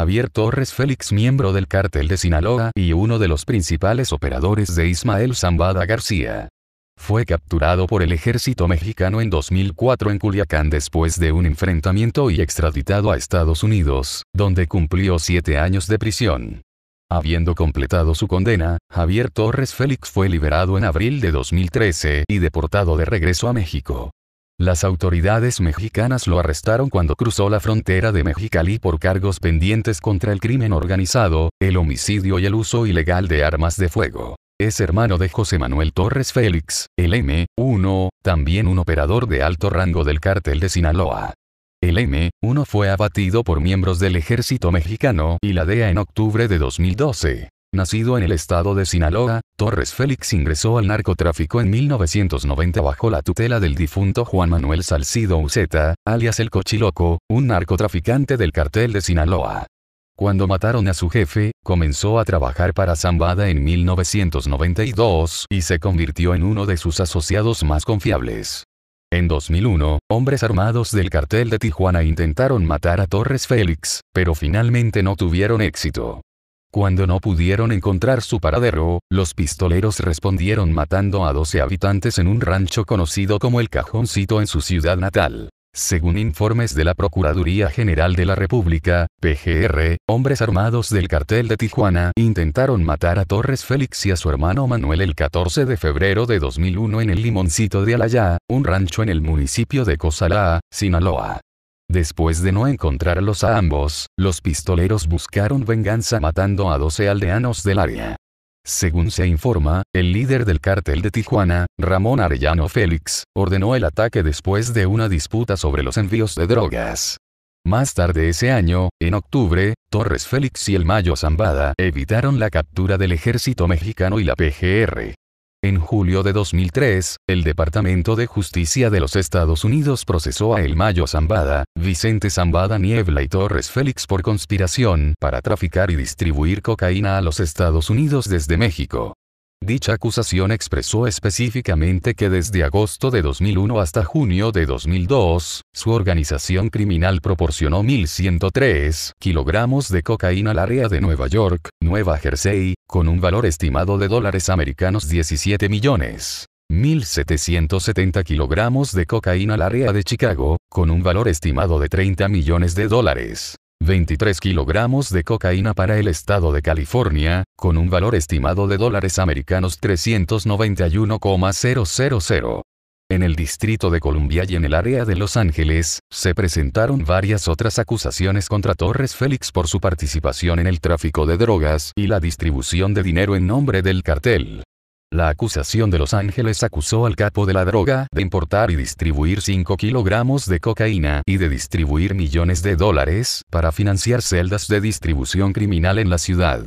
Javier Torres Félix miembro del cártel de Sinaloa y uno de los principales operadores de Ismael Zambada García. Fue capturado por el ejército mexicano en 2004 en Culiacán después de un enfrentamiento y extraditado a Estados Unidos, donde cumplió siete años de prisión. Habiendo completado su condena, Javier Torres Félix fue liberado en abril de 2013 y deportado de regreso a México. Las autoridades mexicanas lo arrestaron cuando cruzó la frontera de Mexicali por cargos pendientes contra el crimen organizado, el homicidio y el uso ilegal de armas de fuego. Es hermano de José Manuel Torres Félix, el M1, también un operador de alto rango del cártel de Sinaloa. El M1 fue abatido por miembros del ejército mexicano y la DEA en octubre de 2012. Nacido en el estado de Sinaloa, Torres Félix ingresó al narcotráfico en 1990 bajo la tutela del difunto Juan Manuel Salcido Uceta, alias El Cochiloco, un narcotraficante del cartel de Sinaloa. Cuando mataron a su jefe, comenzó a trabajar para Zambada en 1992 y se convirtió en uno de sus asociados más confiables. En 2001, hombres armados del cartel de Tijuana intentaron matar a Torres Félix, pero finalmente no tuvieron éxito. Cuando no pudieron encontrar su paradero, los pistoleros respondieron matando a 12 habitantes en un rancho conocido como el Cajoncito en su ciudad natal. Según informes de la Procuraduría General de la República, PGR, hombres armados del cartel de Tijuana intentaron matar a Torres Félix y a su hermano Manuel el 14 de febrero de 2001 en el Limoncito de Alayá, un rancho en el municipio de Cozalá, Sinaloa. Después de no encontrarlos a ambos, los pistoleros buscaron venganza matando a 12 aldeanos del área. Según se informa, el líder del cártel de Tijuana, Ramón Arellano Félix, ordenó el ataque después de una disputa sobre los envíos de drogas. Más tarde ese año, en octubre, Torres Félix y el Mayo Zambada evitaron la captura del ejército mexicano y la PGR. En julio de 2003, el Departamento de Justicia de los Estados Unidos procesó a El Mayo Zambada, Vicente Zambada Niebla y Torres Félix por conspiración para traficar y distribuir cocaína a los Estados Unidos desde México. Dicha acusación expresó específicamente que desde agosto de 2001 hasta junio de 2002, su organización criminal proporcionó 1.103 kilogramos de cocaína al área de Nueva York, Nueva Jersey, con un valor estimado de dólares americanos 17 millones. 1.770 kilogramos de cocaína al área de Chicago, con un valor estimado de 30 millones de dólares. 23 kilogramos de cocaína para el estado de California, con un valor estimado de dólares americanos 391,000. En el Distrito de Columbia y en el área de Los Ángeles, se presentaron varias otras acusaciones contra Torres Félix por su participación en el tráfico de drogas y la distribución de dinero en nombre del cartel. La acusación de Los Ángeles acusó al capo de la droga de importar y distribuir 5 kilogramos de cocaína y de distribuir millones de dólares para financiar celdas de distribución criminal en la ciudad.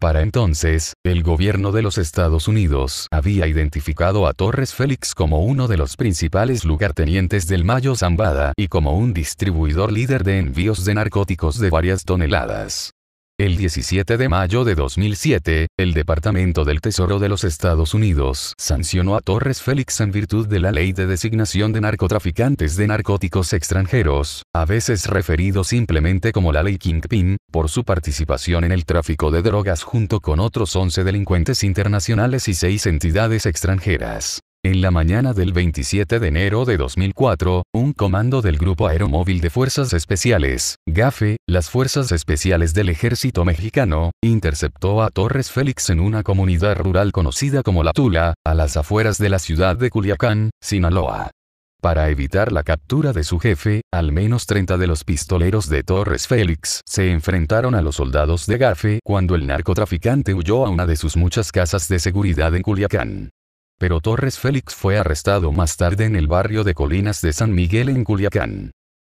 Para entonces, el gobierno de los Estados Unidos había identificado a Torres Félix como uno de los principales lugartenientes del Mayo Zambada y como un distribuidor líder de envíos de narcóticos de varias toneladas. El 17 de mayo de 2007, el Departamento del Tesoro de los Estados Unidos sancionó a Torres Félix en virtud de la Ley de Designación de Narcotraficantes de Narcóticos Extranjeros, a veces referido simplemente como la Ley Kingpin, por su participación en el tráfico de drogas junto con otros 11 delincuentes internacionales y 6 entidades extranjeras. En la mañana del 27 de enero de 2004, un comando del Grupo Aeromóvil de Fuerzas Especiales, GAFE, las Fuerzas Especiales del Ejército Mexicano, interceptó a Torres Félix en una comunidad rural conocida como La Tula, a las afueras de la ciudad de Culiacán, Sinaloa. Para evitar la captura de su jefe, al menos 30 de los pistoleros de Torres Félix se enfrentaron a los soldados de Gafe cuando el narcotraficante huyó a una de sus muchas casas de seguridad en Culiacán. Pero Torres Félix fue arrestado más tarde en el barrio de Colinas de San Miguel en Culiacán.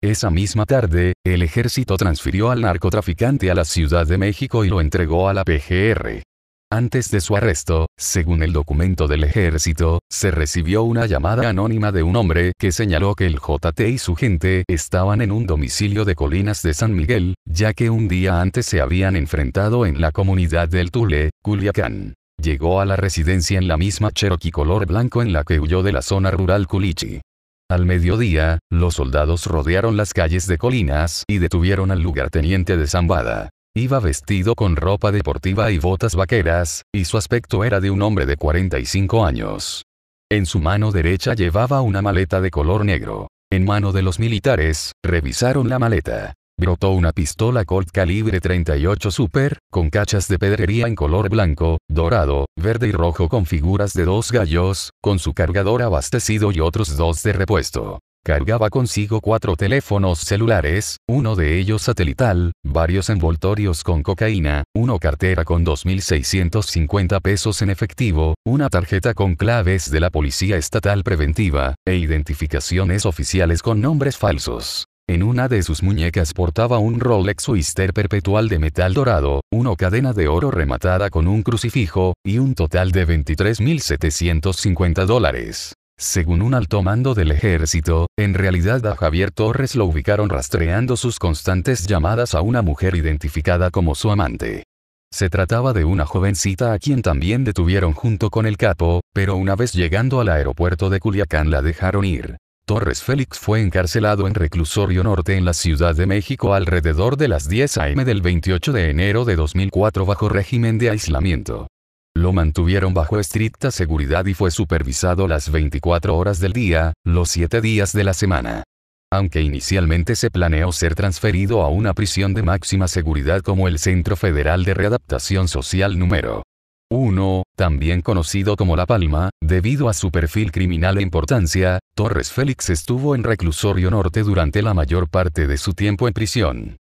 Esa misma tarde, el ejército transfirió al narcotraficante a la Ciudad de México y lo entregó a la PGR. Antes de su arresto, según el documento del ejército, se recibió una llamada anónima de un hombre que señaló que el JT y su gente estaban en un domicilio de Colinas de San Miguel, ya que un día antes se habían enfrentado en la comunidad del Tule, Culiacán. Llegó a la residencia en la misma Cherokee color blanco en la que huyó de la zona rural Culichi. Al mediodía, los soldados rodearon las calles de Colinas y detuvieron al lugarteniente de Zambada. Iba vestido con ropa deportiva y botas vaqueras, y su aspecto era de un hombre de 45 años. En su mano derecha llevaba una maleta de color negro. En mano de los militares, revisaron la maleta brotó una pistola Colt calibre 38 Super, con cachas de pedrería en color blanco, dorado, verde y rojo con figuras de dos gallos, con su cargador abastecido y otros dos de repuesto. Cargaba consigo cuatro teléfonos celulares, uno de ellos satelital, varios envoltorios con cocaína, una cartera con 2.650 pesos en efectivo, una tarjeta con claves de la Policía Estatal Preventiva, e identificaciones oficiales con nombres falsos. En una de sus muñecas portaba un Rolex Oyster perpetual de metal dorado, una cadena de oro rematada con un crucifijo, y un total de 23.750 dólares. Según un alto mando del ejército, en realidad a Javier Torres lo ubicaron rastreando sus constantes llamadas a una mujer identificada como su amante. Se trataba de una jovencita a quien también detuvieron junto con el capo, pero una vez llegando al aeropuerto de Culiacán la dejaron ir. Torres Félix fue encarcelado en Reclusorio Norte en la Ciudad de México alrededor de las 10 am del 28 de enero de 2004 bajo régimen de aislamiento. Lo mantuvieron bajo estricta seguridad y fue supervisado las 24 horas del día, los 7 días de la semana. Aunque inicialmente se planeó ser transferido a una prisión de máxima seguridad como el Centro Federal de Readaptación Social número 1, también conocido como La Palma, debido a su perfil criminal e importancia, Torres Félix estuvo en reclusorio norte durante la mayor parte de su tiempo en prisión.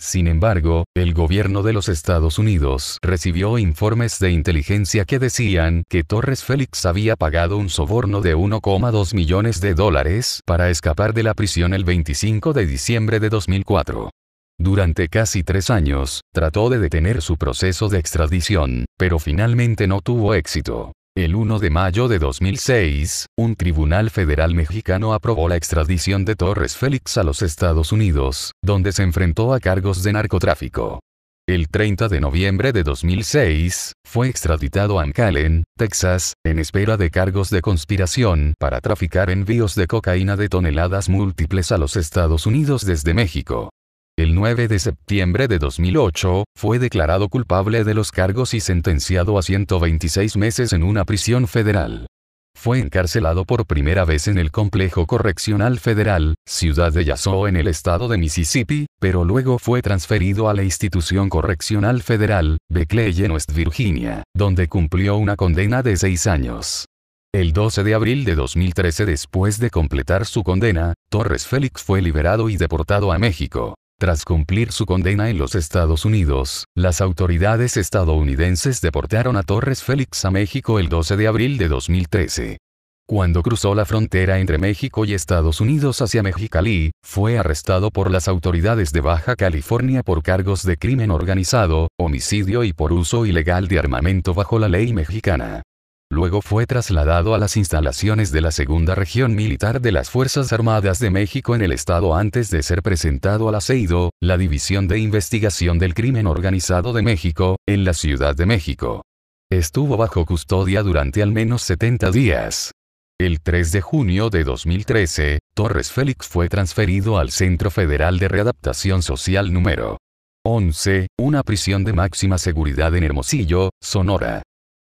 Sin embargo, el gobierno de los Estados Unidos recibió informes de inteligencia que decían que Torres Félix había pagado un soborno de 1,2 millones de dólares para escapar de la prisión el 25 de diciembre de 2004. Durante casi tres años, trató de detener su proceso de extradición, pero finalmente no tuvo éxito. El 1 de mayo de 2006, un tribunal federal mexicano aprobó la extradición de Torres Félix a los Estados Unidos, donde se enfrentó a cargos de narcotráfico. El 30 de noviembre de 2006, fue extraditado a McAllen, Texas, en espera de cargos de conspiración para traficar envíos de cocaína de toneladas múltiples a los Estados Unidos desde México el 9 de septiembre de 2008, fue declarado culpable de los cargos y sentenciado a 126 meses en una prisión federal. Fue encarcelado por primera vez en el Complejo Correccional Federal, ciudad de Yazoo en el estado de Mississippi, pero luego fue transferido a la Institución Correccional Federal, Beckley en West Virginia, donde cumplió una condena de seis años. El 12 de abril de 2013 después de completar su condena, Torres Félix fue liberado y deportado a México. Tras cumplir su condena en los Estados Unidos, las autoridades estadounidenses deportaron a Torres Félix a México el 12 de abril de 2013. Cuando cruzó la frontera entre México y Estados Unidos hacia Mexicali, fue arrestado por las autoridades de Baja California por cargos de crimen organizado, homicidio y por uso ilegal de armamento bajo la ley mexicana. Luego fue trasladado a las instalaciones de la Segunda Región Militar de las Fuerzas Armadas de México en el Estado antes de ser presentado al la la División de Investigación del Crimen Organizado de México, en la Ciudad de México. Estuvo bajo custodia durante al menos 70 días. El 3 de junio de 2013, Torres Félix fue transferido al Centro Federal de Readaptación Social número 11, una prisión de máxima seguridad en Hermosillo, Sonora.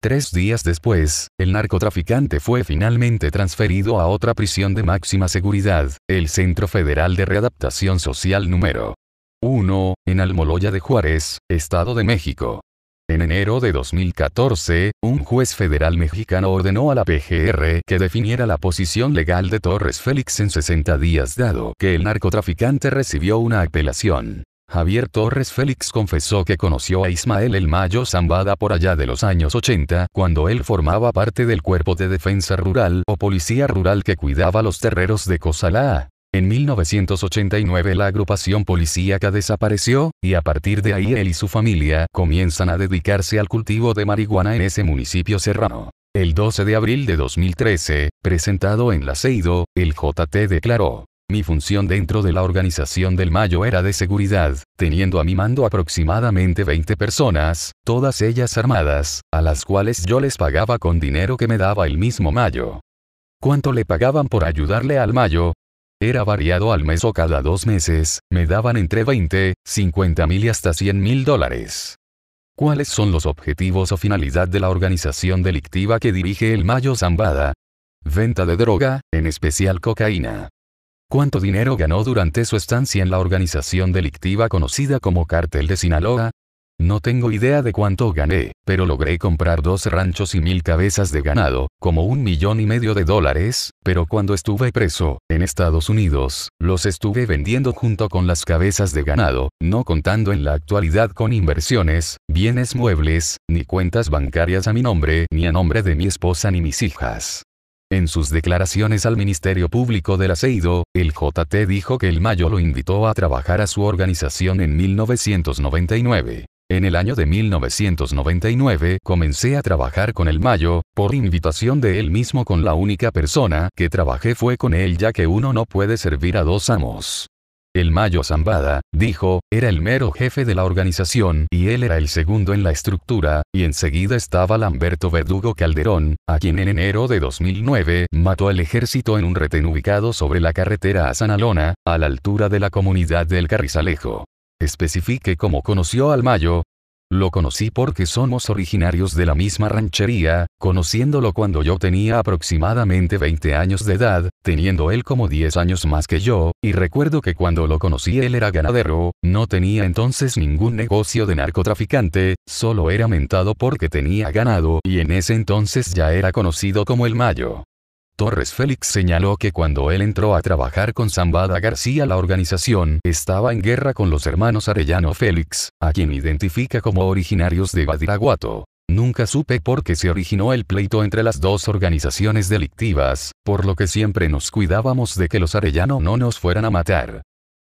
Tres días después, el narcotraficante fue finalmente transferido a otra prisión de máxima seguridad, el Centro Federal de Readaptación Social número 1, en Almoloya de Juárez, Estado de México. En enero de 2014, un juez federal mexicano ordenó a la PGR que definiera la posición legal de Torres Félix en 60 días dado que el narcotraficante recibió una apelación. Javier Torres Félix confesó que conoció a Ismael El Mayo Zambada por allá de los años 80, cuando él formaba parte del cuerpo de defensa rural o policía rural que cuidaba los terreros de Cosalá. En 1989 la agrupación policíaca desapareció, y a partir de ahí él y su familia comienzan a dedicarse al cultivo de marihuana en ese municipio serrano. El 12 de abril de 2013, presentado en La Seido, el JT declaró, mi función dentro de la organización del Mayo era de seguridad, teniendo a mi mando aproximadamente 20 personas, todas ellas armadas, a las cuales yo les pagaba con dinero que me daba el mismo Mayo. ¿Cuánto le pagaban por ayudarle al Mayo? Era variado al mes o cada dos meses, me daban entre 20, 50 mil y hasta 100 mil dólares. ¿Cuáles son los objetivos o finalidad de la organización delictiva que dirige el Mayo Zambada? Venta de droga, en especial cocaína cuánto dinero ganó durante su estancia en la organización delictiva conocida como Cártel de Sinaloa. No tengo idea de cuánto gané, pero logré comprar dos ranchos y mil cabezas de ganado, como un millón y medio de dólares, pero cuando estuve preso, en Estados Unidos, los estuve vendiendo junto con las cabezas de ganado, no contando en la actualidad con inversiones, bienes muebles, ni cuentas bancarias a mi nombre, ni a nombre de mi esposa ni mis hijas. En sus declaraciones al Ministerio Público del Aceido, el JT dijo que el Mayo lo invitó a trabajar a su organización en 1999. En el año de 1999 comencé a trabajar con el Mayo, por invitación de él mismo con la única persona que trabajé fue con él ya que uno no puede servir a dos amos. El Mayo Zambada, dijo, era el mero jefe de la organización y él era el segundo en la estructura, y enseguida estaba Lamberto Verdugo Calderón, a quien en enero de 2009 mató al ejército en un retén ubicado sobre la carretera a San a la altura de la comunidad del Carrizalejo. Especifique cómo conoció al Mayo, lo conocí porque somos originarios de la misma ranchería, conociéndolo cuando yo tenía aproximadamente 20 años de edad, teniendo él como 10 años más que yo, y recuerdo que cuando lo conocí él era ganadero, no tenía entonces ningún negocio de narcotraficante, solo era mentado porque tenía ganado y en ese entonces ya era conocido como el Mayo. Torres Félix señaló que cuando él entró a trabajar con Zambada García la organización estaba en guerra con los hermanos Arellano Félix, a quien identifica como originarios de Badiraguato. Nunca supe por qué se originó el pleito entre las dos organizaciones delictivas, por lo que siempre nos cuidábamos de que los Arellano no nos fueran a matar.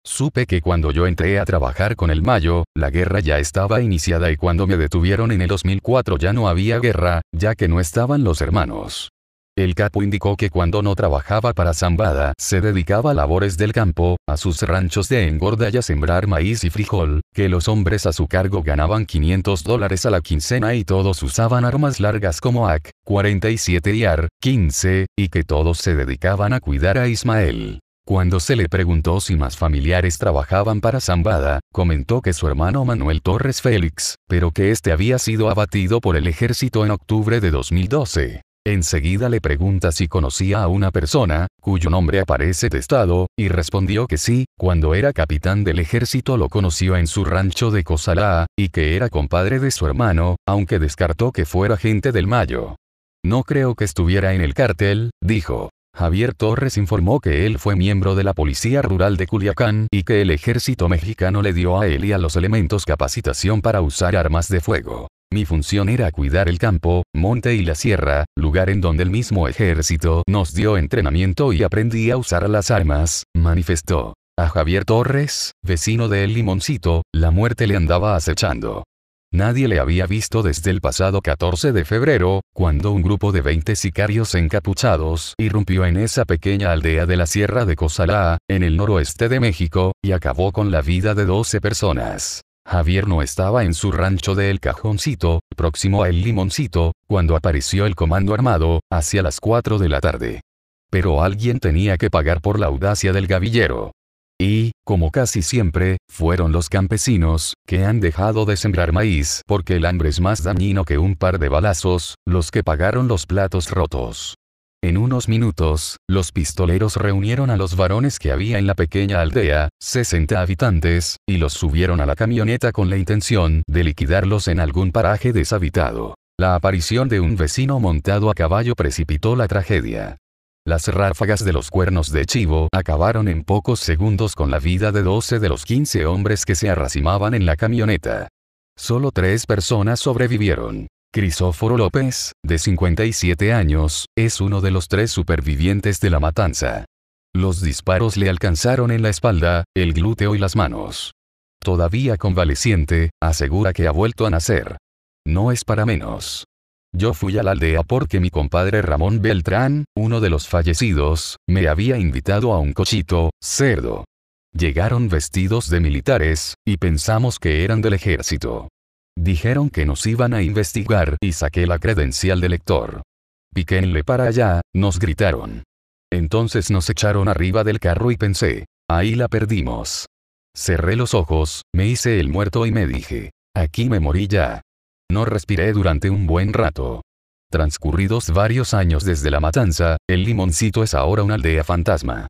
Supe que cuando yo entré a trabajar con el Mayo, la guerra ya estaba iniciada y cuando me detuvieron en el 2004 ya no había guerra, ya que no estaban los hermanos. El capo indicó que cuando no trabajaba para Zambada se dedicaba a labores del campo, a sus ranchos de engorda y a sembrar maíz y frijol, que los hombres a su cargo ganaban 500 dólares a la quincena y todos usaban armas largas como AK, 47 y AR, 15, y que todos se dedicaban a cuidar a Ismael. Cuando se le preguntó si más familiares trabajaban para Zambada, comentó que su hermano Manuel Torres Félix, pero que este había sido abatido por el ejército en octubre de 2012. Enseguida le pregunta si conocía a una persona, cuyo nombre aparece testado, y respondió que sí, cuando era capitán del ejército lo conoció en su rancho de Cosalá, y que era compadre de su hermano, aunque descartó que fuera gente del Mayo. No creo que estuviera en el cártel, dijo. Javier Torres informó que él fue miembro de la Policía Rural de Culiacán y que el ejército mexicano le dio a él y a los elementos capacitación para usar armas de fuego. Mi función era cuidar el campo, monte y la sierra, lugar en donde el mismo ejército nos dio entrenamiento y aprendí a usar las armas, manifestó. A Javier Torres, vecino de El Limoncito, la muerte le andaba acechando. Nadie le había visto desde el pasado 14 de febrero, cuando un grupo de 20 sicarios encapuchados irrumpió en esa pequeña aldea de la Sierra de Cosalá, en el noroeste de México, y acabó con la vida de 12 personas. Javier no estaba en su rancho de El Cajoncito, próximo a El Limoncito, cuando apareció el comando armado, hacia las 4 de la tarde. Pero alguien tenía que pagar por la audacia del gavillero. Y, como casi siempre, fueron los campesinos, que han dejado de sembrar maíz porque el hambre es más dañino que un par de balazos, los que pagaron los platos rotos. En unos minutos, los pistoleros reunieron a los varones que había en la pequeña aldea, 60 habitantes, y los subieron a la camioneta con la intención de liquidarlos en algún paraje deshabitado. La aparición de un vecino montado a caballo precipitó la tragedia. Las ráfagas de los cuernos de chivo acabaron en pocos segundos con la vida de 12 de los 15 hombres que se arracimaban en la camioneta. Solo tres personas sobrevivieron. Crisóforo López, de 57 años, es uno de los tres supervivientes de la matanza. Los disparos le alcanzaron en la espalda, el glúteo y las manos. Todavía convaleciente, asegura que ha vuelto a nacer. No es para menos. Yo fui a la aldea porque mi compadre Ramón Beltrán, uno de los fallecidos, me había invitado a un cochito, cerdo. Llegaron vestidos de militares, y pensamos que eran del ejército. Dijeron que nos iban a investigar y saqué la credencial de lector. Piquenle para allá, nos gritaron. Entonces nos echaron arriba del carro y pensé, ahí la perdimos. Cerré los ojos, me hice el muerto y me dije, aquí me morí ya. No respiré durante un buen rato. Transcurridos varios años desde la matanza, el limoncito es ahora una aldea fantasma.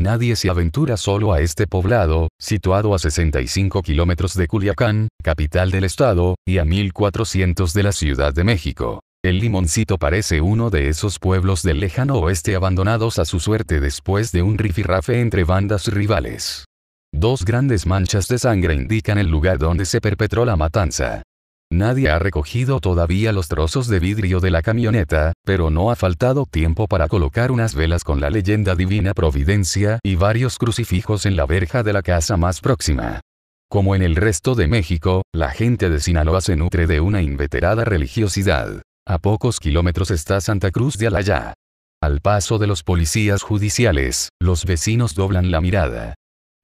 Nadie se aventura solo a este poblado, situado a 65 kilómetros de Culiacán, capital del estado, y a 1400 de la Ciudad de México. El limoncito parece uno de esos pueblos del lejano oeste abandonados a su suerte después de un rifirrafe entre bandas rivales. Dos grandes manchas de sangre indican el lugar donde se perpetró la matanza. Nadie ha recogido todavía los trozos de vidrio de la camioneta, pero no ha faltado tiempo para colocar unas velas con la leyenda Divina Providencia y varios crucifijos en la verja de la casa más próxima. Como en el resto de México, la gente de Sinaloa se nutre de una inveterada religiosidad. A pocos kilómetros está Santa Cruz de Alaya. Al paso de los policías judiciales, los vecinos doblan la mirada.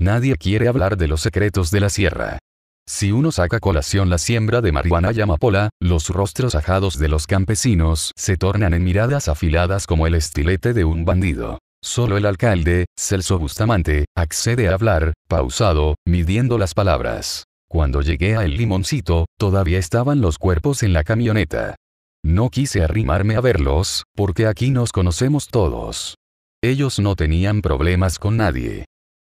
Nadie quiere hablar de los secretos de la sierra. Si uno saca colación la siembra de marihuana y amapola, los rostros ajados de los campesinos se tornan en miradas afiladas como el estilete de un bandido. Solo el alcalde, Celso Bustamante, accede a hablar, pausado, midiendo las palabras. Cuando llegué a El Limoncito, todavía estaban los cuerpos en la camioneta. No quise arrimarme a verlos, porque aquí nos conocemos todos. Ellos no tenían problemas con nadie.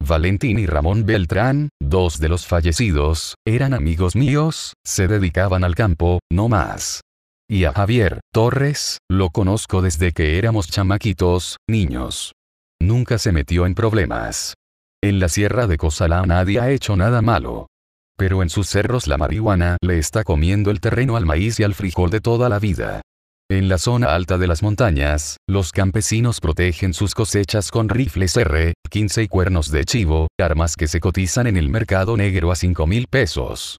Valentín y Ramón Beltrán, dos de los fallecidos, eran amigos míos, se dedicaban al campo, no más. Y a Javier Torres, lo conozco desde que éramos chamaquitos, niños. Nunca se metió en problemas. En la sierra de Cosalá nadie ha hecho nada malo. Pero en sus cerros la marihuana le está comiendo el terreno al maíz y al frijol de toda la vida. En la zona alta de las montañas, los campesinos protegen sus cosechas con rifles R-15 y cuernos de chivo, armas que se cotizan en el mercado negro a 5 mil pesos.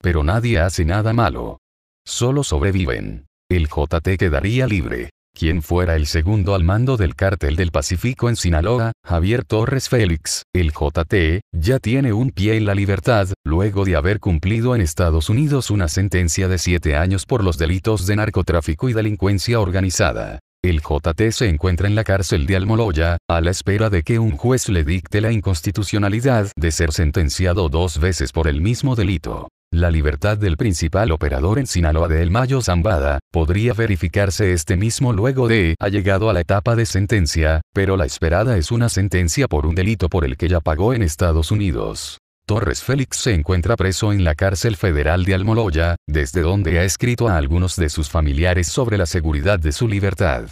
Pero nadie hace nada malo. Solo sobreviven. El JT quedaría libre quien fuera el segundo al mando del cártel del Pacífico en Sinaloa, Javier Torres Félix, el JT, ya tiene un pie en la libertad, luego de haber cumplido en Estados Unidos una sentencia de siete años por los delitos de narcotráfico y delincuencia organizada. El JT se encuentra en la cárcel de Almoloya, a la espera de que un juez le dicte la inconstitucionalidad de ser sentenciado dos veces por el mismo delito. La libertad del principal operador en Sinaloa de El Mayo Zambada, podría verificarse este mismo luego de ha llegado a la etapa de sentencia, pero la esperada es una sentencia por un delito por el que ya pagó en Estados Unidos. Torres Félix se encuentra preso en la cárcel federal de Almoloya, desde donde ha escrito a algunos de sus familiares sobre la seguridad de su libertad.